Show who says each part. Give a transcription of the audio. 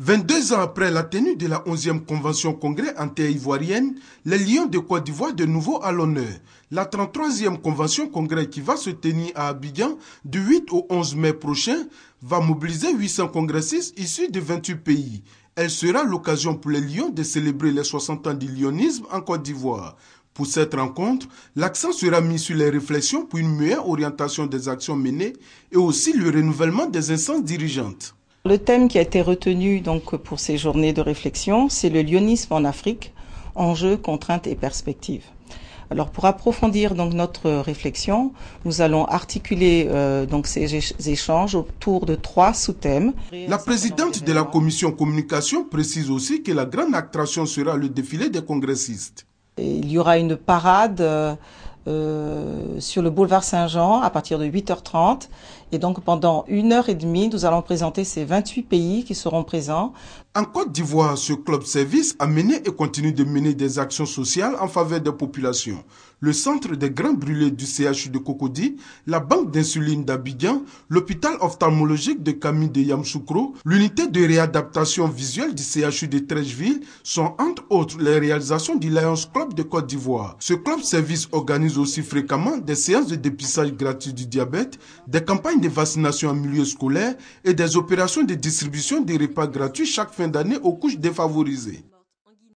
Speaker 1: 22 ans après la tenue de la 11e Convention Congrès anti ivoirienne, les Lions de Côte d'Ivoire de nouveau à l'honneur. La 33e Convention Congrès qui va se tenir à Abidjan du 8 au 11 mai prochain va mobiliser 800 congressistes issus de 28 pays. Elle sera l'occasion pour les Lions de célébrer les 60 ans du lionisme en Côte d'Ivoire. Pour cette rencontre, l'accent sera mis sur les réflexions pour une meilleure orientation des actions menées et aussi le renouvellement des instances dirigeantes.
Speaker 2: Le thème qui a été retenu donc pour ces journées de réflexion, c'est le lionisme en Afrique, enjeux, contraintes et perspectives. Alors pour approfondir donc notre réflexion, nous
Speaker 1: allons articuler euh, donc ces échanges autour de trois sous-thèmes. La présidente de la commission communication précise aussi que la grande attraction sera le défilé des congressistes.
Speaker 2: il y aura une parade euh, euh, sur le boulevard Saint-Jean à partir de 8h30. Et donc pendant une heure et demie, nous allons présenter ces 28
Speaker 1: pays qui seront présents. En Côte d'Ivoire, ce club service a mené et continue de mener des actions sociales en faveur des populations. Le centre des grands brûlés du CHU de Cocody, la banque d'insuline d'Abidjan, l'hôpital ophtalmologique de Camille de Yamsoukro, l'unité de réadaptation visuelle du CHU de Trècheville sont entre autres les réalisations du Lions Club de Côte d'Ivoire. Ce club service organise aussi fréquemment des séances de dépistage gratuit du diabète, des campagnes de vaccination en milieu scolaire et des opérations de distribution des repas gratuits chaque fin d'années aux couches défavorisées.